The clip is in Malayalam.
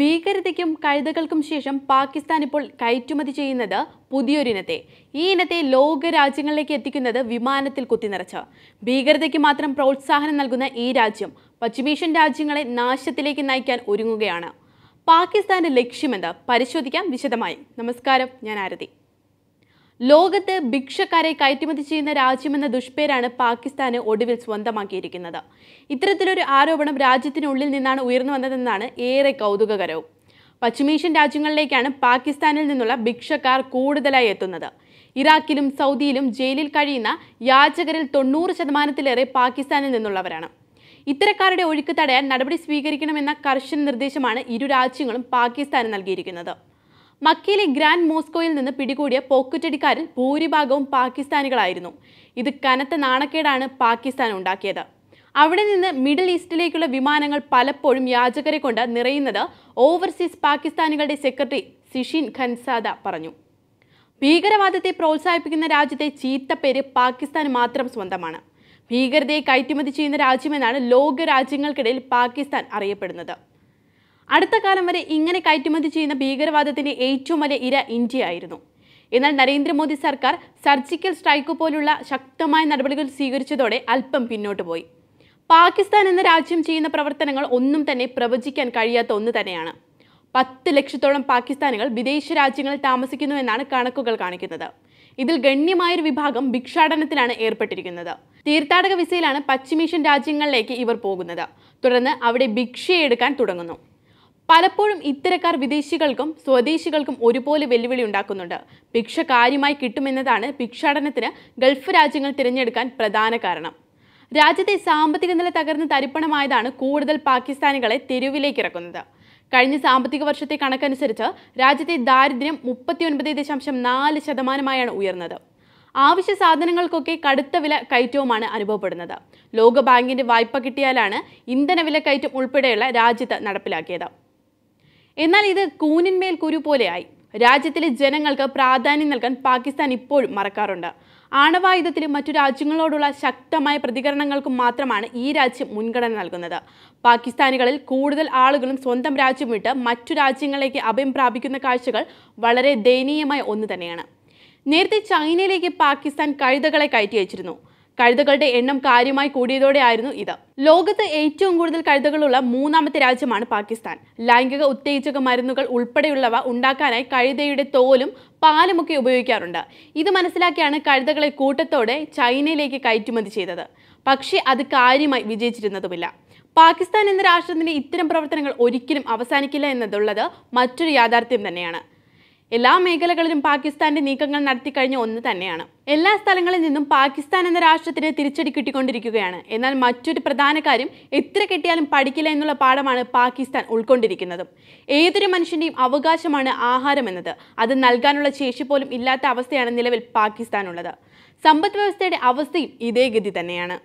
ഭീകരതയ്ക്കും കഴുതകൾക്കും ശേഷം പാകിസ്ഥാൻ ഇപ്പോൾ കയറ്റുമതി ചെയ്യുന്നത് പുതിയൊരിനത്തെ ഈ ഇനത്തെ ലോകരാജ്യങ്ങളിലേക്ക് എത്തിക്കുന്നത് വിമാനത്തിൽ കുത്തിനിറച്ച് ഭീകരതയ്ക്ക് മാത്രം പ്രോത്സാഹനം നൽകുന്ന ഈ രാജ്യം പശ്ചിമേഷ്യൻ രാജ്യങ്ങളെ നാശത്തിലേക്ക് നയിക്കാൻ ഒരുങ്ങുകയാണ് പാകിസ്ഥാന്റെ ലക്ഷ്യമെന്ത് പരിശോധിക്കാം വിശദമായി നമസ്കാരം ഞാൻ ആരതി ലോകത്ത് ഭിക്ഷക്കാരെ കയറ്റുമതി ചെയ്യുന്ന രാജ്യമെന്ന ദുഷ്പേരാണ് പാകിസ്ഥാന് ഒടുവിൽ സ്വന്തമാക്കിയിരിക്കുന്നത് ഇത്തരത്തിലൊരു ആരോപണം രാജ്യത്തിനുള്ളിൽ നിന്നാണ് ഉയർന്നു വന്നതെന്നാണ് ഏറെ കൗതുകകരവും പശ്ചിമേഷ്യൻ രാജ്യങ്ങളിലേക്കാണ് പാകിസ്ഥാനിൽ നിന്നുള്ള ഭിക്ഷക്കാർ കൂടുതലായി എത്തുന്നത് ഇറാഖിലും സൗദിയിലും ജയിലിൽ കഴിയുന്ന യാചകരിൽ തൊണ്ണൂറ് ശതമാനത്തിലേറെ പാകിസ്ഥാനിൽ നിന്നുള്ളവരാണ് ഇത്തരക്കാരുടെ ഒഴുക്ക് തടയാൻ നടപടി സ്വീകരിക്കണമെന്ന കർശന നിർദ്ദേശമാണ് ഇരു രാജ്യങ്ങളും പാകിസ്ഥാന് നൽകിയിരിക്കുന്നത് മക്കയിലെ ഗ്രാൻഡ് മോസ്കോയിൽ നിന്ന് പിടികൂടിയ പോക്കറ്റടിക്കാരിൽ ഭൂരിഭാഗവും പാകിസ്ഥാനികളായിരുന്നു ഇത് കനത്ത നാണക്കേടാണ് പാകിസ്ഥാൻ ഉണ്ടാക്കിയത് അവിടെ നിന്ന് മിഡിൽ ഈസ്റ്റിലേക്കുള്ള വിമാനങ്ങൾ പലപ്പോഴും യാചകരെ കൊണ്ട് നിറയുന്നത് ഓവർസീസ് പാകിസ്ഥാനികളുടെ സെക്രട്ടറി സിഷിൻ ഖൻസാദ പറഞ്ഞു ഭീകരവാദത്തെ പ്രോത്സാഹിപ്പിക്കുന്ന രാജ്യത്തെ പേര് പാകിസ്ഥാൻ മാത്രം സ്വന്തമാണ് ഭീകരതയെ കയറ്റുമതി ചെയ്യുന്ന രാജ്യമെന്നാണ് ലോക രാജ്യങ്ങൾക്കിടയിൽ പാകിസ്ഥാൻ അറിയപ്പെടുന്നത് അടുത്ത കാലം വരെ ഇങ്ങനെ കയറ്റുമതി ചെയ്യുന്ന ഭീകരവാദത്തിന്റെ ഏറ്റവും വലിയ ഇര ഇന്ത്യയായിരുന്നു എന്നാൽ നരേന്ദ്രമോദി സർക്കാർ സർജിക്കൽ സ്ട്രൈക്ക് പോലുള്ള ശക്തമായ നടപടികൾ സ്വീകരിച്ചതോടെ അല്പം പിന്നോട്ട് പോയി പാകിസ്ഥാൻ എന്ന രാജ്യം ചെയ്യുന്ന പ്രവർത്തനങ്ങൾ ഒന്നും തന്നെ പ്രവചിക്കാൻ കഴിയാത്ത ഒന്ന് തന്നെയാണ് പത്ത് ലക്ഷത്തോളം പാകിസ്ഥാനികൾ വിദേശ രാജ്യങ്ങളിൽ താമസിക്കുന്നുവെന്നാണ് കണക്കുകൾ കാണിക്കുന്നത് ഇതിൽ ഗണ്യമായൊരു വിഭാഗം ഭിക്ഷാടനത്തിലാണ് ഏർപ്പെട്ടിരിക്കുന്നത് തീർത്ഥാടക വിസയിലാണ് പശ്ചിമേഷ്യൻ രാജ്യങ്ങളിലേക്ക് ഇവർ പോകുന്നത് തുടർന്ന് അവിടെ ഭിക്ഷയെടുക്കാൻ തുടങ്ങുന്നു പലപ്പോഴും ഇത്തരക്കാർ വിദേശികൾക്കും സ്വദേശികൾക്കും ഒരുപോലെ വെല്ലുവിളി ഉണ്ടാക്കുന്നുണ്ട് ഭിക്ഷ കാര്യമായി കിട്ടുമെന്നതാണ് ഭിക്ഷാടനത്തിന് ഗൾഫ് രാജ്യങ്ങൾ തിരഞ്ഞെടുക്കാൻ പ്രധാന കാരണം രാജ്യത്തെ സാമ്പത്തിക നില തകർന്ന് തരിപ്പണമായതാണ് കൂടുതൽ പാകിസ്ഥാനികളെ തെരുവിലേക്ക് ഇറക്കുന്നത് കഴിഞ്ഞ സാമ്പത്തിക വർഷത്തെ കണക്കനുസരിച്ച് രാജ്യത്തെ ദാരിദ്ര്യം മുപ്പത്തിയൊൻപത് ദശാംശം നാല് ശതമാനമായാണ് ഉയർന്നത് ആവശ്യ സാധനങ്ങൾക്കൊക്കെ കടുത്ത വില കയറ്റവുമാണ് അനുഭവപ്പെടുന്നത് ലോകബാങ്കിന്റെ വായ്പ കിട്ടിയാലാണ് ഇന്ധനവില കയറ്റം ഉൾപ്പെടെയുള്ള രാജ്യത്ത് നടപ്പിലാക്കിയത് എന്നാൽ ഇത് കൂനിന്മേൽ കുരു പോലെയായി രാജ്യത്തിലെ ജനങ്ങൾക്ക് പ്രാധാന്യം നൽകാൻ പാകിസ്ഥാൻ ഇപ്പോഴും മറക്കാറുണ്ട് ആണവായുധത്തിലും മറ്റു രാജ്യങ്ങളോടുള്ള ശക്തമായ പ്രതികരണങ്ങൾക്കും മാത്രമാണ് ഈ രാജ്യം മുൻഗണന നൽകുന്നത് പാകിസ്ഥാനികളിൽ കൂടുതൽ ആളുകളും സ്വന്തം രാജ്യം വിട്ട് മറ്റു രാജ്യങ്ങളിലേക്ക് അഭയം പ്രാപിക്കുന്ന കാഴ്ചകൾ വളരെ ദയനീയമായ ഒന്ന് തന്നെയാണ് നേരത്തെ ചൈനയിലേക്ക് പാകിസ്ഥാൻ കഴുതകളെ കയറ്റി അയച്ചിരുന്നു കഴുതകളുടെ എണ്ണം കാര്യമായി കൂടിയതോടെയായിരുന്നു ഇത് ലോകത്ത് ഏറ്റവും കൂടുതൽ കഴുതകളുള്ള മൂന്നാമത്തെ രാജ്യമാണ് പാകിസ്ഥാൻ ലൈംഗിക ഉത്തേജക മരുന്നുകൾ ഉൾപ്പെടെയുള്ളവ ഉണ്ടാക്കാനായി കഴുതയുടെ തോലും പാലുമൊക്കെ ഉപയോഗിക്കാറുണ്ട് ഇത് മനസ്സിലാക്കിയാണ് കഴുതകളെ കൂട്ടത്തോടെ ചൈനയിലേക്ക് കയറ്റുമതി ചെയ്തത് പക്ഷേ അത് കാര്യമായി വിജയിച്ചിരുന്നതുമില്ല പാകിസ്ഥാൻ എന്ന രാഷ്ട്രത്തിന്റെ ഇത്തരം പ്രവർത്തനങ്ങൾ ഒരിക്കലും അവസാനിക്കില്ല എന്നതുള്ളത് മറ്റൊരു യാഥാർത്ഥ്യം തന്നെയാണ് എല്ലാ മേഖലകളിലും പാകിസ്ഥാന്റെ നീക്കങ്ങൾ നടത്തിക്കഴിഞ്ഞ ഒന്ന് തന്നെയാണ് എല്ലാ സ്ഥലങ്ങളിൽ നിന്നും പാകിസ്ഥാൻ എന്ന രാഷ്ട്രത്തിന് തിരിച്ചടി കിട്ടിക്കൊണ്ടിരിക്കുകയാണ് എന്നാൽ മറ്റൊരു പ്രധാന കാര്യം എത്ര കിട്ടിയാലും പഠിക്കില്ല എന്നുള്ള പാഠമാണ് പാകിസ്ഥാൻ ഉൾക്കൊണ്ടിരിക്കുന്നത് ഏതൊരു മനുഷ്യന്റെയും അവകാശമാണ് ആഹാരം എന്നത് അത് നൽകാനുള്ള ശേഷി പോലും ഇല്ലാത്ത അവസ്ഥയാണ് നിലവിൽ പാകിസ്ഥാനുള്ളത് സമ്പദ് വ്യവസ്ഥയുടെ അവസ്ഥയും ഇതേ ഗതി തന്നെയാണ്